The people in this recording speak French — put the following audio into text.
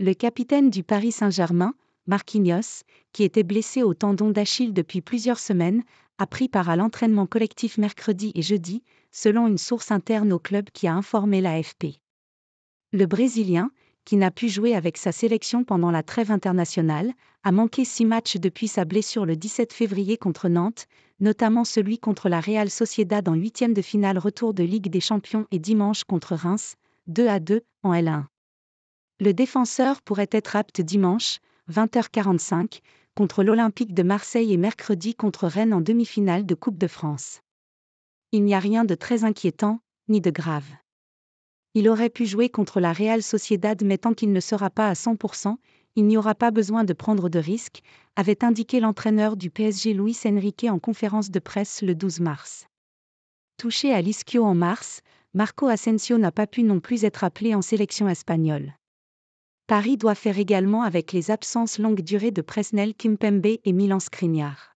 Le capitaine du Paris Saint-Germain, Marquinhos, qui était blessé au tendon d'Achille depuis plusieurs semaines, a pris part à l'entraînement collectif mercredi et jeudi, selon une source interne au club qui a informé l'AFP. Le Brésilien, qui n'a pu jouer avec sa sélection pendant la trêve internationale, a manqué six matchs depuis sa blessure le 17 février contre Nantes, notamment celui contre la Real Sociedad en huitième de finale retour de Ligue des Champions et dimanche contre Reims, 2 à 2, en L1. Le défenseur pourrait être apte dimanche, 20h45, contre l'Olympique de Marseille et mercredi contre Rennes en demi-finale de Coupe de France. Il n'y a rien de très inquiétant, ni de grave. Il aurait pu jouer contre la Real Sociedad mais tant qu'il ne sera pas à 100%, il n'y aura pas besoin de prendre de risques, avait indiqué l'entraîneur du PSG Luis Enrique en conférence de presse le 12 mars. Touché à l'ischio en mars, Marco Asensio n'a pas pu non plus être appelé en sélection espagnole. Paris doit faire également avec les absences longue durée de Presnel Kimpembe et Milan Skriniar.